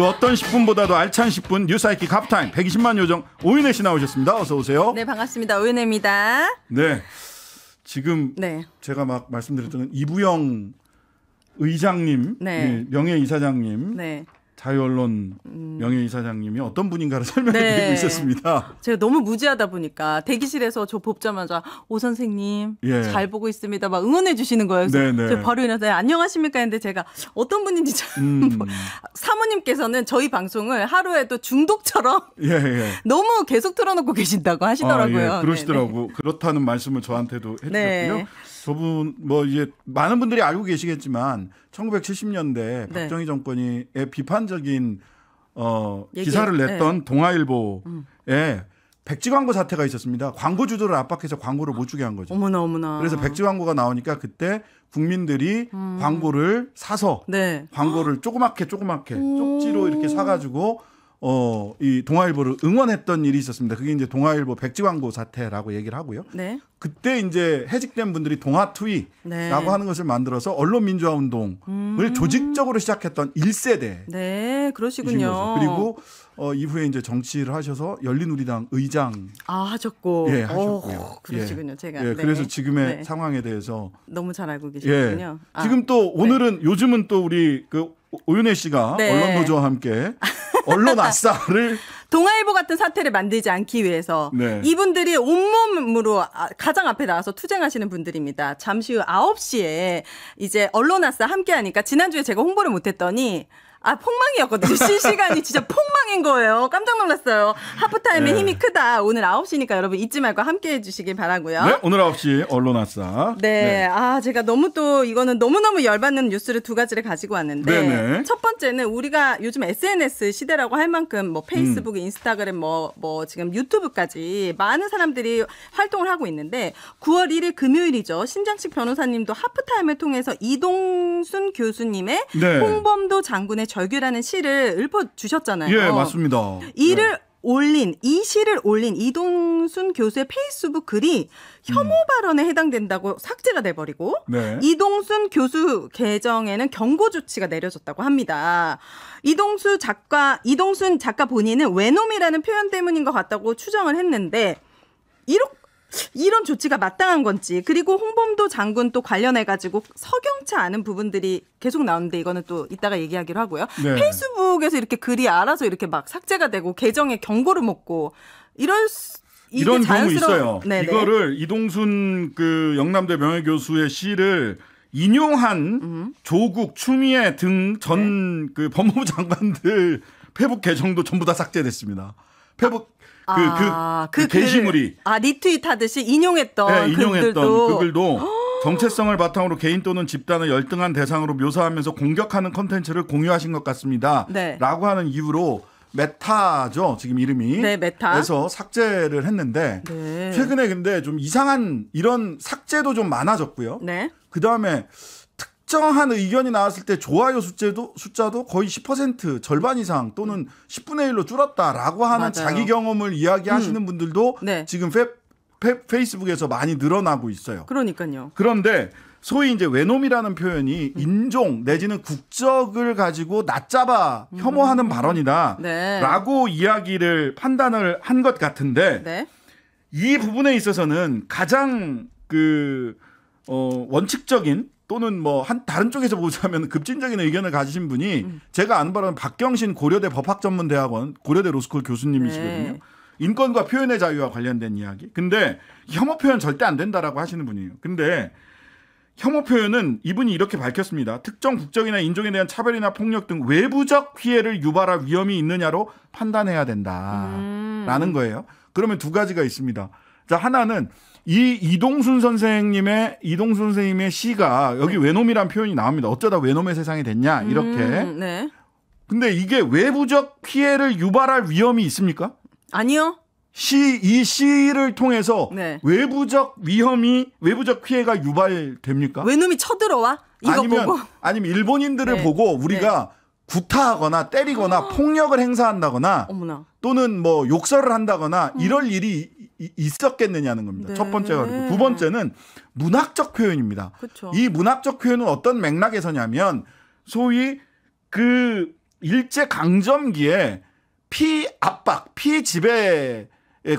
그 어떤 10분보다도 알찬 10분 뉴사이키 갑타임 120만 요정 오윤혜 씨 나오셨습니다. 어서 오세요. 네 반갑습니다. 오윤혜입니다. 네. 지금 네. 제가 막 말씀드렸던 이부영 의장님, 네. 네, 명예 이사장님, 네. 자유언론 음. 명예이사장님이 어떤 분인가를 설명해드리고 네. 있었습니다. 제가 너무 무지하다 보니까 대기실에서 저 뽑자마자 오 선생님 예. 잘 보고 있습니다. 막 응원해 주시는 거예요. 그래서 네네. 네. 바로 일어나서 네, 안녕하십니까 했는데 제가 어떤 분인지 음. 사모님께서는 저희 방송을 하루에도 중독처럼 예, 예. 너무 계속 틀어놓고 계신다고 아, 예. 하시더라고요. 아, 그러시더라고 네네. 그렇다는 말씀을 저한테도 해주셨고요. 네. 저분 뭐 이제 많은 분들이 알고 계시겠지만 1970년대 박정희 정권이의 비판적인 어 얘기? 기사를 네. 냈던 네. 동아일보에 음. 백지 광고 사태가 있었습니다. 광고 주도를 압박해서 광고를 못 주게 한 거죠. 어머나 어머나. 그래서 백지 광고가 나오니까 그때 국민들이 음. 광고를 사서 네. 광고를 조그맣게 조그맣게 쪽지로 이렇게 사가지고 어, 이 동아일보를 응원했던 일이 있었습니다. 그게 이제 동아일보 백지광고 사태라고 얘기를 하고요. 네. 그때 이제 해직된 분들이 동아투이라고 네. 하는 것을 만들어서 언론 민주화 운동을 음. 조직적으로 시작했던 1세대. 네, 그러시군요. 그리고 어, 이후에 이제 정치를 하셔서 열린우리당 의장 아 하셨고 예 하셨고요. 그러시군요. 예. 제가 예, 네. 그래서 지금의 네. 상황에 대해서 너무 잘 알고 예, 계시군요. 예. 지금 또 네. 오늘은 요즘은 또 우리 그 오윤혜 씨가 네. 언론 노조와 함께 언론 아싸를 동아일보 같은 사태를 만들지 않기 위해서 네. 이분들이 온몸으로 아, 가장 앞에 나와서 투쟁하시는 분들입니다. 잠시 후 9시에 이제 언론 아싸 함께하니까 지난주에 제가 홍보를 못했더니 아, 폭망이었거든요. 실시간이 진짜 폭망인 거예요. 깜짝 놀랐어요. 하프타임의 네. 힘이 크다. 오늘 9시니까 여러분 잊지 말고 함께 해주시길 바라고요. 네, 오늘 9시 언론 아싸. 네, 네. 아, 제가 너무 또 이거는 너무너무 열받는 뉴스를 두 가지를 가지고 왔는데 네네. 네. 첫 번째는 우리가 요즘 SNS 시대라고 할 만큼 뭐 페이스북, 음. 인스타그램 뭐, 뭐 지금 유튜브까지 많은 사람들이 활동을 하고 있는데 9월 1일 금요일이죠. 신장식 변호사님도 하프타임을 통해서 이동순 교수님의 네. 홍범도 장군의 절규라는 시를 읊어 주셨잖아요. 예, 맞습니다. 이를 네. 올린 이 시를 올린 이동순 교수의 페이스북 글이 혐오 음. 발언에 해당된다고 삭제가 돼버리고 네. 이동순 교수 계정에는 경고 조치가 내려졌다고 합니다. 이동수 작가 이동순 작가 본인은 외놈이라는 표현 때문인 것 같다고 추정을 했는데 이렇게 이런 조치가 마땅한 건지 그리고 홍범도 장군 또 관련해 가지고 석영차 않은 부분들이 계속 나오는데 이거는 또 이따가 얘기하기로 하고요. 네. 페이스북에서 이렇게 글이 알아서 이렇게 막 삭제가 되고 계정에 경고를 먹고 이럴 수 이런 경우 있어요. 네네. 네. 이거를 이동순 그 영남대 명예 교수의 시를 인용한 음. 조국, 추미애 등 전그 네. 그 법무부 장관들 페북 계정도 전부 다 삭제됐습니다. 페북 아, 그, 그, 그, 그 게시물이 그, 아 리트윗 하듯이 인용했던 네, 인용했던 글들도. 그 글도 정체성을 바탕으로 개인 또는 집단을 열등한 대상으로 묘사하면서 공격하는 컨텐츠를 공유하신 것 같습니다. 네. 라고 하는 이유로 메타죠 지금 이름이 네, 메타. 그래서 삭제를 했는데 네. 최근에 근데 좀 이상한 이런 삭제도 좀 많아졌고요. 네. 그 다음에 특정한 의견이 나왔을 때 좋아요 숫자도 숫자도 거의 10% 절반 이상 또는 10분의 1로 줄었다라고 하는 맞아요. 자기 경험을 이야기하시는 음. 분들도 네. 지금 페, 페, 페이스북에서 많이 늘어나고 있어요. 그러니까요. 그런데 소위 이제 외놈이라는 표현이 음. 인종 내지는 국적을 가지고 낮잡아 혐오하는 음. 발언이다라고 네. 이야기를 판단을 한 것 같은데 네. 이 부분에 있어서는 가장 그 어, 원칙적인 또는 뭐 한 다른 쪽에서 보자면 급진적인 의견을 가지신 분이 음. 제가 아는 바로는 박경신 고려대 법학전문대학원 고려대 로스쿨 교수님이시거든요. 네. 인권과 표현의 자유와 관련된 이야기. 근데 혐오 표현 절대 안 된다라고 하시는 분이에요. 근데 혐오 표현은 이분이 이렇게 밝혔습니다. 특정 국적이나 인종에 대한 차별이나 폭력 등 외부적 피해를 유발할 위험이 있느냐로 판단해야 된다라는 음. 거예요. 그러면 두 가지가 있습니다. 자, 하나는 이 이동순 선생님의 이동순 선생님의 시가 여기 네. 외놈이란 표현이 나옵니다. 어쩌다 외놈의 세상이 됐냐 이렇게. 음, 네. 근데 이게 외부적 피해를 유발할 위험이 있습니까? 아니요. 시, 이 시를 통해서 네. 외부적 위험이, 외부적 피해가 유발됩니까? 외놈이 쳐들어와? 이거 아니면, 보고. 아니면 일본인들을 네. 보고 우리가 네. 구타하거나 때리거나 아. 폭력을 행사한다거나 어머나. 또는 뭐 욕설을 한다거나 음. 이럴 일이 있었겠느냐는 겁니다. 네. 첫 번째가 그리고 두 번째는 문학적 표현입니다. 그쵸. 이 문학적 표현은 어떤 맥락에서냐면 소위 그 일제 강점기에 피 압박, 피 지배의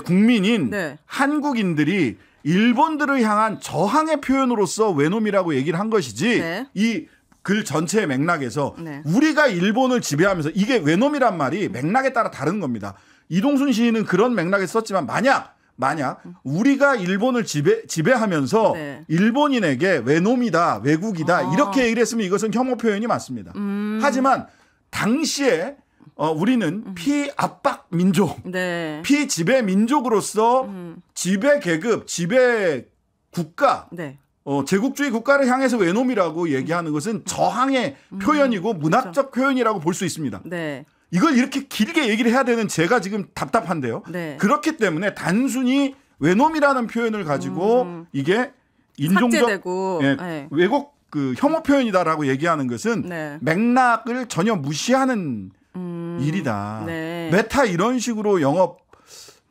국민인 네. 한국인들이 일본들을 향한 저항의 표현으로서 외놈이라고 얘기를 한 것이지 네. 이글 전체의 맥락에서 네. 우리가 일본을 지배하면서 이게 외놈이란 말이 맥락에 따라 다른 겁니다. 이동순 시인은 그런 맥락에 썼지만 만약 만약 우리가 일본을 지배 지배하면서 네. 일본인에게 외놈이다 외국이다 아. 이렇게 얘기를 했으면 이것은 혐오 표현이 맞습니다. 음. 하지만 당시에 어, 우리는 음. 피압박 민족, 네. 피지배 민족으로서 음. 지배 계급, 지배 국가, 네. 어, 제국주의 국가를 향해서 외놈이라고 얘기하는 것은 저항의 음, 표현이고 그렇죠. 문학적 그렇죠. 표현이라고 볼 수 있습니다. 네. 이걸 이렇게 길게 얘기를 해야 되는 제가 지금 답답한데요. 네. 그렇기 때문에 단순히 외놈이라는 표현을 가지고 음, 이게 인종적 삭제 예, 네. 왜곡 그 혐오 표현이다라고 얘기하는 것은 네. 맥락을 전혀 무시하는 음, 일이다. 네. 메타 이런 식으로 영업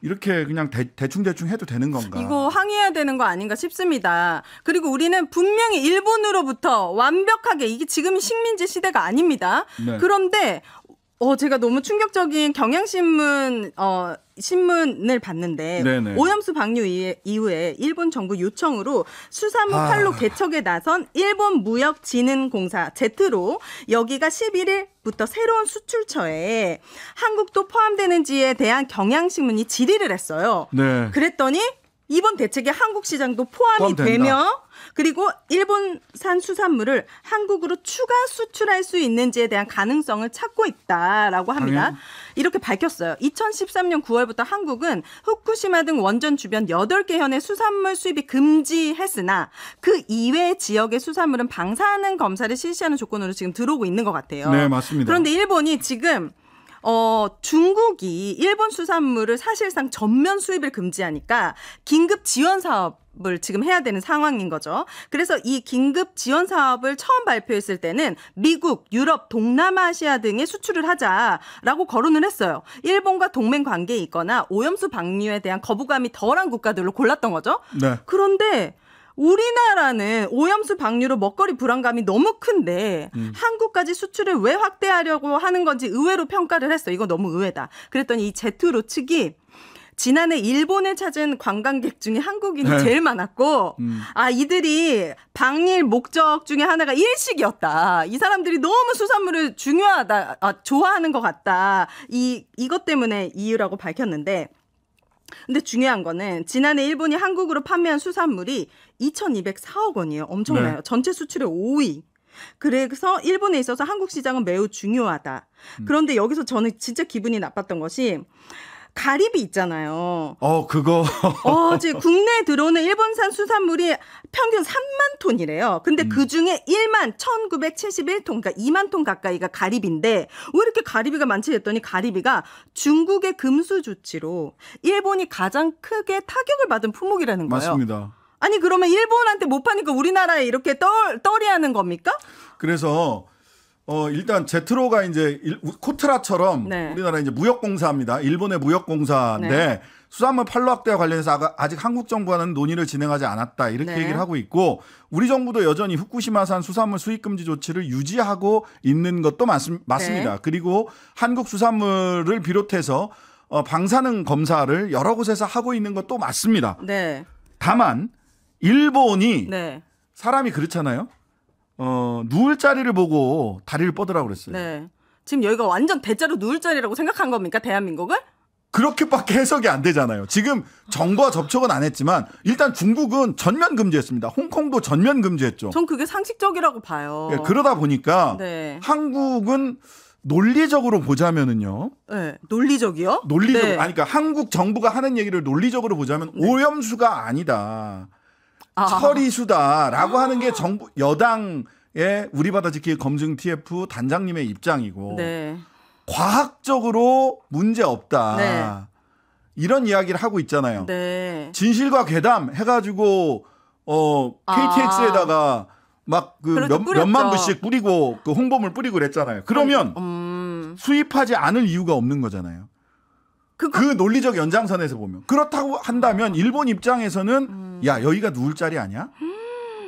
이렇게 그냥 대, 충대충 해도 되는 건가? 이거 항의해야 되는 거 아닌가 싶습니다. 그리고 우리는 분명히 일본으로부터 완벽하게 이게 지금 식민지 시대가 아닙니다. 네. 그런데 어, 제가 너무 충격적인 경향신문, 어, 신문을 봤는데 네네. 오염수 방류 이후에 일본 정부 요청으로 수산물 팔로 아. 개척에 나선 일본 무역진흥공사 제트로 여기가 11일 부터 새로운 수출처에 한국도 포함되는지에 대한 경향신문이 질의를 했어요. 네. 그랬더니 이번 대책에 한국 시장도 포함이 포함된다. 되며 그리고 일본산 수산물을 한국으로 추가 수출할 수 있는지에 대한 가능성을 찾고 있다라고 합니다. 당연 이렇게 밝혔어요. 2013년 9월부터 한국은 후쿠시마 등 원전 주변 8개 현의 수산물 수입이 금지했으나 그 이외 지역의 수산물은 방사능 검사를 실시하는 조건으로 지금 들어오고 있는 것 같아요. 네, 맞습니다. 그런데 일본이 지금 어, 중국이 일본 수산물을 사실상 전면 수입을 금지하니까 긴급 지원 사업 을 지금 해야 되는 상황인 거죠. 그래서 이 긴급 지원 사업을 처음 발표했을 때는 미국, 유럽, 동남아시아 등에 수출을 하자라고 거론을 했어요. 일본과 동맹 관계에 있거나 오염수 방류에 대한 거부감이 덜한 국가들로 골랐던 거죠. 네. 그런데 우리나라는 오염수 방류로 먹거리 불안감이 너무 큰데 음. 한국까지 수출을 왜 확대하려고 하는 건지 의외로 평가를 했어. 이거 너무 의외다. 그랬더니 이 제트로 측이 지난해 일본을 찾은 관광객 중에 한국인이 네. 제일 많았고, 음. 아, 이들이 방일 목적 중에 하나가 일식이었다. 이 사람들이 너무 수산물을 중요하다, 아, 좋아하는 것 같다. 이, 이것 때문에 이유라고 밝혔는데, 근데 중요한 거는 지난해 일본이 한국으로 판매한 수산물이 2,204억 원이에요. 엄청나요. 네. 전체 수출의 5위. 그래서 일본에 있어서 한국 시장은 매우 중요하다. 음. 그런데 여기서 저는 진짜 기분이 나빴던 것이 가리비 있잖아요. 어, 그거. 어, 지금 국내에 들어오는 일본산 수산물이 평균 3만 톤이래요. 근데 음. 그 중에 1만 1971톤, 그러니까 2만 톤 가까이가 가리비인데 왜 이렇게 가리비가 많지 했더니 가리비가 중국의 금수 조치로 일본이 가장 크게 타격을 받은 품목이라는 거예요. 맞습니다. 아니 그러면 일본한테 못 파니까 우리나라에 이렇게 떨 떨이 하는 겁니까? 그래서 어 일단 제트로가 이제 일, 코트라처럼 네. 우리나라 이제 무역공사입니다. 일본의 무역공사인데 네. 수산물 판로 확대와 관련해서 아직 한국 정부와는 논의를 진행하지 않았다 이렇게 네. 얘기를 하고 있고 우리 정부도 여전히 후쿠시마산 수산물 수입 금지 조치를 유지하고 있는 것도 맞습, 맞습니다. 네. 그리고 한국 수산물을 비롯해서 어, 방사능 검사를 여러 곳에서 하고 있는 것도 맞습니다. 네. 다만 일본이 네. 사람이 그렇잖아요. 어, 누울 자리를 보고 다리를 뻗으라고 그랬어요. 네. 지금 여기가 완전 대자로 누울 자리라고 생각한 겁니까? 대한민국을? 그렇게밖에 해석이 안 되잖아요. 지금 정부와 접촉은 안 했지만 일단 중국은 전면 금지했습니다. 홍콩도 전면 금지했죠. 전 그게 상식적이라고 봐요. 예, 그러다 보니까 네. 한국은 논리적으로 보자면은요. 네, 논리적이요? 논리적. 네. 아니 그러니까 한국 정부가 하는 얘기를 논리적으로 보자면 네. 오염수가 아니다. 아. 처리수다라고 하는 게 아. 정부 여당의 우리 바다 지키기 검증 TF 단장님의 입장이고 네. 과학적으로 문제 없다. 네. 이런 이야기를 하고 있잖아요. 네. 진실과 괴담 해가지고 어 KTX에다가 아. 막그 몇, 만 부씩 뿌리고 그 홍보물 뿌리고 그랬잖아요. 그러면 음. 수입하지 않을 이유가 없는 거잖아요. 그거... 그 논리적 연장선에서 보면 그렇다고 한다면 일본 입장에서는 음... 야 여기가 누울 자리 아니야?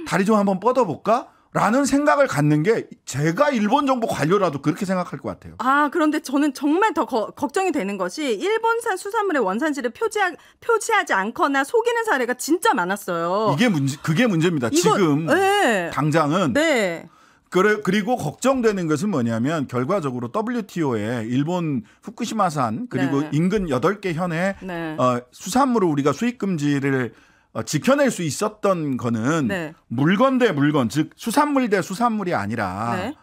다리 좀 한번 뻗어볼까? 라는 생각을 갖는 게 제가 일본 정부 관료라도 그렇게 생각할 것 같아요. 아 그런데 저는 정말 더 거, 걱정이 되는 것이 일본산 수산물의 원산지를 표지하, 표지하지 않거나 속이는 사례가 진짜 많았어요. 이게 문제 그게 문제입니다. 이거, 지금 네. 당장은 네. 그래, 그리고 걱정되는 것은 뭐냐면 결과적으로 WTO에 일본 후쿠시마산 그리고 네. 인근 8개 현에 네. 어, 수산물을 우리가 수입 금지를 어, 지켜낼 수 있었던 거는 네. 물건 대 물건 즉 수산물 대 수산물이 아니라 네.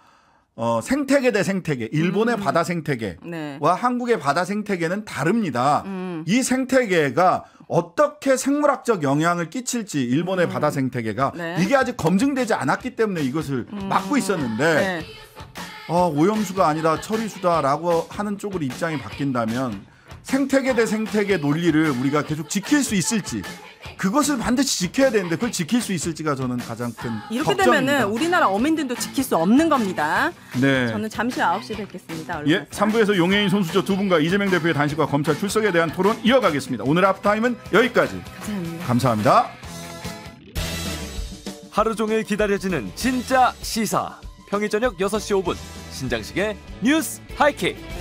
어, 생태계 대 생태계, 일본의 음. 바다 생태계와 네. 한국의 바다 생태계는 다릅니다. 음. 이 생태계가 어떻게 생물학적 영향을 끼칠지 일본의 음. 바다 생태계가 네. 이게 아직 검증되지 않았기 때문에 이것을 음. 막고 있었는데 네. 어, 오염수가 아니라 처리수다라고 하는 쪽으로 입장이 바뀐다면 생태계 대 생태계 논리를 우리가 계속 지킬 수 있을지 그것을 반드시 지켜야 되는데 그걸 지킬 수 있을지가 저는 가장 큰 이렇게 걱정입니다. 되면은 우리나라 어민들도 지킬 수 없는 겁니다. 네. 저는 잠시 후 9시에 뵙겠습니다. 예, 3부에서 용해인 손수조 두 분과 이재명 대표의 단식과 검찰 출석에 대한 토론 이어가겠습니다. 오늘 앞타임은 여기까지. 감사합니다. 감사합니다. 하루 종일 기다려지는 진짜 시사. 평일 저녁 6시 5분 신장식의 뉴스 하이킥.